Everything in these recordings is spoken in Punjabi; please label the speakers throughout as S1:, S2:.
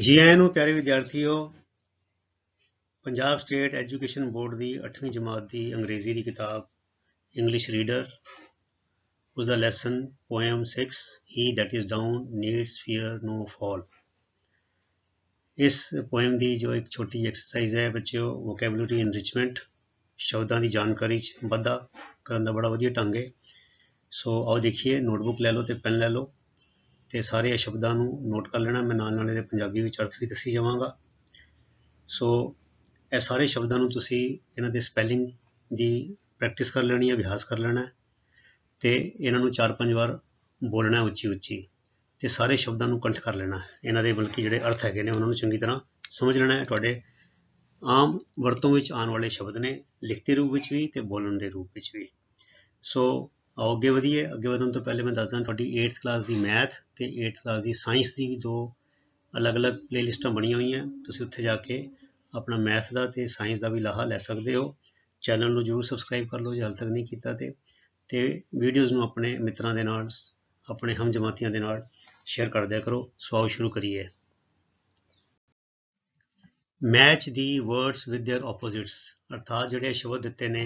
S1: ਜੀ ਆਇਆਂ ਨੂੰ ਪਿਆਰੇ ਵਿਦਿਆਰਥੀਓ ਪੰਜਾਬ ਸਟੇਟ ਐਜੂਕੇਸ਼ਨ ਬੋਰਡ ਦੀ 8ਵੀਂ ਜਮਾਤ ਦੀ ਅੰਗਰੇਜ਼ੀ ਦੀ ਕਿਤਾਬ ਇੰਗਲਿਸ਼ ਰੀਡਰ ਉਸ ਦਾ lesson poem 6 he that is down needs fear no fall ਇਸ ਪੋਇਮ ਦੀ ਜੋ ਇੱਕ ਛੋਟੀ ਐਕਸਰਸਾਈਜ਼ ਹੈ ਬੱਚਿਓ ਵੋਕੈਬੂਲਰੀ ਐਨਰਿਚਮੈਂਟ ਸ਼ਬਦਾਂ ਦੀ ਜਾਣਕਾਰੀ ਚ ਵਾਧਾ ਕਰਨ ਦਾ ਬੜਾ ਵਧੀਆ ਢੰਗ ਹੈ ਸੋ ਆਓ ਦੇਖੀਏ ਨੋਟਬੁੱਕ ਲੈ ਲਓ ਤੇ ਪੈਨ ਲੈ ਲਓ ਤੇ ਸਾਰੇ ਸ਼ਬਦਾਂ ਨੂੰ ਨੋਟ ਕਰ ਲੈਣਾ ਮੈਂ ਨਾਲ ਨਾਲ ਇਹਦੇ ਪੰਜਾਬੀ ਵਿੱਚ ਅਰਥ ਵੀ ਦੱਸੀ ਜਾਵਾਂਗਾ ਸੋ ਇਹ ਸਾਰੇ ਸ਼ਬਦਾਂ ਨੂੰ ਤੁਸੀਂ ਇਹਨਾਂ ਦੇ ਸਪੈਲਿੰਗ ਦੀ ਪ੍ਰੈਕਟਿਸ ਕਰ ਲੈਣੀ ਹੈ ਅਭਿਆਸ ਕਰ ਲੈਣਾ ਤੇ ਇਹਨਾਂ ਨੂੰ ਚਾਰ ਪੰਜ ਵਾਰ ਬੋਲਣਾ ਉੱਚੀ ਉੱਚੀ ਤੇ ਸਾਰੇ ਸ਼ਬਦਾਂ ਨੂੰ ਕੰਠ ਕਰ ਲੈਣਾ ਇਹਨਾਂ ਦੇ ਬਲਕਿ ਜਿਹੜੇ ਅਰਥ ਹੈਗੇ ਨੇ ਉਹਨਾਂ ਨੂੰ ਚੰਗੀ ਤਰ੍ਹਾਂ ਸਮਝ ਲੈਣਾ ਹੈ ਤੁਹਾਡੇ ਆਮ ਵਰਤੋਂ ਵਿੱਚ ਆਉਣ ਵਾਲੇ ਸ਼ਬਦ ਨੇ ਲਿਖਤੀ ਰੂਪ ਵਿੱਚ ਵੀ ਤੇ ਬੋਲਣ ਦੇ ਰੂਪ ਵਿੱਚ ਵੀ ਸੋ ਆਓ ਅੱਗੇ ਵਧੀਏ ਅੱਗੇ ਵਧਣ ਤੋਂ ਪਹਿਲੇ ਮੈਂ ਦੱਸਦਾ ਤੁਹਾਡੀ 8th ਕਲਾਸ ਦੀ ਮੈਥ ਤੇ 8th ਕਲਾਸ ਦੀ ਸਾਇੰਸ ਦੀ ਵੀ ਦੋ ਅਲੱਗ-ਅਲੱਗ ਪਲੇਲਿਸਟਾਂ ਬਣੀਆਂ ਹੋਈਆਂ ਤੁਸੀਂ ਉੱਥੇ ਜਾ ਕੇ ਆਪਣਾ ਮੈਥ ਦਾ ਤੇ ਸਾਇੰਸ ਦਾ ਵੀ ਲਾਹਾ ਲੈ ਸਕਦੇ ਹੋ ਚੈਨਲ ਨੂੰ ਜਰੂਰ ਸਬਸਕ੍ਰਾਈਬ ਕਰ ਲਓ ਜੇ ਹਾਲ ਤੱਕ ਨਹੀਂ ਕੀਤਾ ਤੇ ਤੇ ਵੀਡੀਓਜ਼ ਨੂੰ ਆਪਣੇ ਮਿੱਤਰਾਂ ਦੇ ਨਾਲ ਆਪਣੇ ਹਮਜਮਾਤੀਆਂ ਦੇ ਨਾਲ ਸ਼ੇਅਰ ਕਰ ਦਿਆ ਕਰੋ ਸੋ ਆਓ ਸ਼ੁਰੂ ਕਰੀਏ match the words with their opposites ਅਰਥਾਤ ਜਿਹੜੇ ਸ਼ਬਦ ਦਿੱਤੇ ਨੇ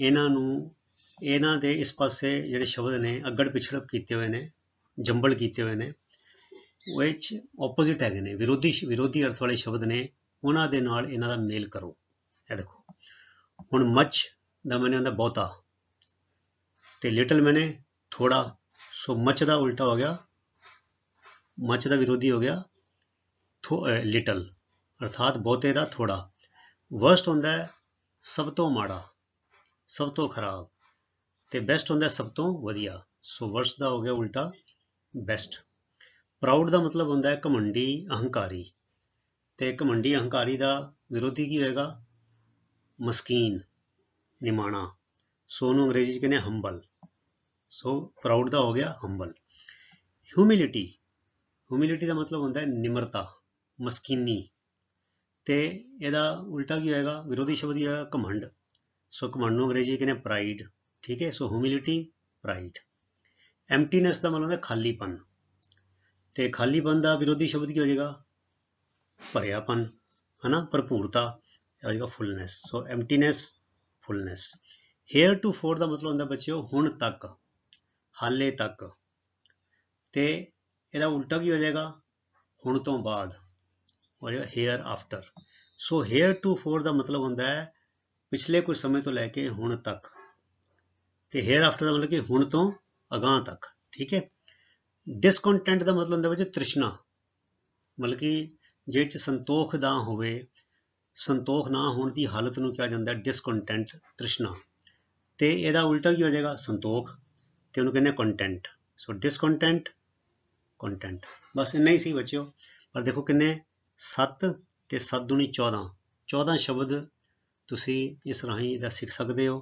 S1: ਇਹਨਾਂ ਨੂੰ ਇਹਨਾਂ ਦੇ ਇਸ ਪਾਸੇ ਜਿਹੜੇ ਸ਼ਬਦ ਨੇ ਅੱਗੜ ਪਿਛੜ ਕੀਤੇ ਹੋਏ ਨੇ ਜੰਬਲ ਕੀਤੇ ਹੋਏ ਨੇ ਵਿੱਚ ਆਪੋਜ਼ਿਟ ਹੈਗੇ ਨੇ ਵਿਰੋਧੀ ਵਿਰੋਧੀ ਅਰਥ ਵਾਲੇ ਸ਼ਬਦ ਨੇ ਉਹਨਾਂ ਦੇ ਨਾਲ ਇਹਨਾਂ ਦਾ ਮੇਲ ਕਰੋ ਇਹ ਦੇਖੋ ਹੁਣ ਮੱਚ ਦਾ ਮੈਨੇ ਹੁੰਦਾ ਬਹੁਤਾ ਤੇ ਲਿਟਲ ਮੈਨੇ ਥੋੜਾ ਸੋ ਮੱਚ ਦਾ ਉਲਟਾ ਹੋ ਗਿਆ ਮੱਚ ਦਾ ਵਿਰੋਧੀ ਹੋ ਗਿਆ ਲਿਟਲ ਅਰਥਾਤ ਬਹੁਤੇ ਦਾ ਥੋੜਾ ਵਰਸਟ ਹੁੰਦਾ ਹੈ ਸਭ ਤੋਂ ਮਾੜਾ ਸਭ ਤੋਂ ਖਰਾਬ ਤੇ ਬੈਸਟ ਹੁੰਦਾ ਸਭ ਤੋਂ ਵਧੀਆ ਸੋ ਵਰਸ ਦਾ ਹੋ ਗਿਆ ਉਲਟਾ ਬੈਸਟ ਪ੍ਰਾਊਡ ਦਾ ਮਤਲਬ ਹੁੰਦਾ ਹੈ ਘਮੰਡੀ ਅਹੰਕਾਰੀ ਤੇ ਘਮੰਡੀ ਅਹੰਕਾਰੀ ਦਾ ਵਿਰੋਧੀ ਕੀ ਹੋਏਗਾ ਮਸਕੀਨ ਨਿਮਾਣਾ ਸੋ ਨੂੰ ਅੰਗਰੇਜ਼ੀ ਚ ਕਹਿੰਦੇ ਹੰਬਲ ਸੋ ਪ੍ਰਾਊਡ ਦਾ ਹੋ ਗਿਆ ਹੰਬਲ ਹਿਊਮਿਲਿਟੀ ਹਿਊਮਿਲਿਟੀ ਦਾ ਮਤਲਬ ਹੁੰਦਾ ਹੈ ਨਿਮਰਤਾ ਮਸਕੀਨੀ ਤੇ ਇਹਦਾ ਉਲਟਾ ਕੀ ਹੋਏਗਾ ਵਿਰੋਧੀ ਸ਼ਬਦ ਹੀ ਹੋਏਗਾ ਘਮੰਡ ਸੋ ਘਮੰਡ ਨੂੰ ਅੰਗਰੇਜ਼ੀ ਕਹਿੰਦੇ ਪ੍ਰਾਈਡ ਠੀਕ ਹੈ ਸੋ ਹਿਊਮਿਲਿਟੀ ਪ੍ਰਾਈਡ ਐਮਪਟੀਨੈਸ ਦਾ ਮਤਲਬ ਹੁੰਦਾ ਖਾਲੀਪਨ ਤੇ ਖਾਲੀਪਨ ਦਾ ਵਿਰੋਧੀ ਸ਼ਬਦ ਕੀ ਹੋ ਜਾਏਗਾ ਭਰਿਆਪਨ ਹਨਾ ਭਰਪੂਰਤਾ ਆ ਜਾਏਗਾ fullness so emptiness fullness heretofore ਦਾ ਮਤਲਬ ਹੁੰਦਾ ਬੱਚਿਓ ਹੁਣ ਤੱਕ ਹਾਲੇ ਤੱਕ ਤੇ ਇਹਦਾ ਉਲਟਾ ਕੀ ਹੋ ਜਾਏਗਾ ਹੁਣ ਤੋਂ ਬਾਅਦ ਹੋ ਜਾਏਗਾ hereafter so heretofore ਦਾ ਮਤਲਬ ਹੁੰਦਾ ਹੈ ਪਿਛਲੇ ਕੁਝ ਸਮੇਂ ਤੋਂ ਲੈ ਕੇ ਹੁਣ ਤੱਕ ਤੇ ਹੇਅਰ ਆਫਟਰ ਦਾ ਮਤਲਬ ਕਿ ਹੁਣ ਤੋਂ ਅਗਾਹ ਤੱਕ ਠੀਕ ਹੈ ਡਿਸਕੰਟੈਂਟ ਦਾ ਮਤਲਬ ਹੁੰਦਾ ਵਿੱਚ ਤ੍ਰਿਸ਼ਨਾ ਮਤਲਬ ਕਿ ਜੇ ਚ ਸੰਤੋਖ ਦਾ ਹੋਵੇ ਸੰਤੋਖ ਨਾ ਹੋਣ ਦੀ ਹਾਲਤ ਨੂੰ ਕਿਹਾ ਜਾਂਦਾ ਡਿਸਕੰਟੈਂਟ ਤ੍ਰਿਸ਼ਨਾ ਤੇ ਇਹਦਾ ਉਲਟਾ ਕੀ ਹੋ ਜਾਏਗਾ ਸੰਤੋਖ ਤੇ ਉਹਨੂੰ ਕਹਿੰਦੇ ਕੰਟੈਂਟ ਸੋ ਡਿਸਕੰਟੈਂਟ ਕੰਟੈਂਟ ਬਸ ਇੰਨਾ ਹੀ ਸੀ ਬੱਚਿਓ ਪਰ ਦੇਖੋ ਕਿੰਨੇ 7 ਤੇ 7 14 14 ਸ਼ਬਦ ਤੁਸੀਂ ਇਸ ਰਾਹੀਂ ਇਹਦਾ ਸਿੱਖ ਸਕਦੇ ਹੋ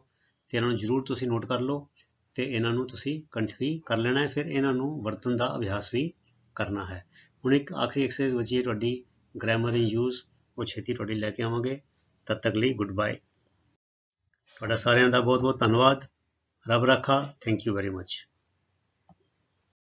S1: ਤੇ ਇਹਨਾਂ ਨੂੰ ਜ਼ਰੂਰ ਤੁਸੀਂ ਨੋਟ ਕਰ ਲਓ ਤੇ ਇਹਨਾਂ ਨੂੰ ਤੁਸੀਂ ਕੰਠਵੀ ਕਰ ਲੈਣਾ ਹੈ ਫਿਰ ਇਹਨਾਂ ਨੂੰ ਵਰਤਨ ਦਾ ਅਭਿਆਸ ਵੀ ਕਰਨਾ ਹੈ ਹੁਣ ਇੱਕ ਆਖਰੀ ਐਕਸਰਸਾਈਜ਼ ਬਚੀ ਹੈ ਤੁਹਾਡੀ ਗ੍ਰਾਮਰ ਇਨ ਯੂਜ਼ ਉਹ ਛੇਤੀ ਤੁਹਾਡੇ ਲੈ ਕੇ ਆਵਾਂਗੇ ਤਦ ਤੱਕ ਲਈ ਗੁੱਡ ਬਾਏ ਤੁਹਾਡਾ ਸਾਰਿਆਂ ਦਾ ਬਹੁਤ ਬਹੁਤ ਧੰਨਵਾਦ ਰੱਬ ਰੱਖਾ ਥੈਂਕ ਯੂ ਵੈਰੀ ਮੱਚ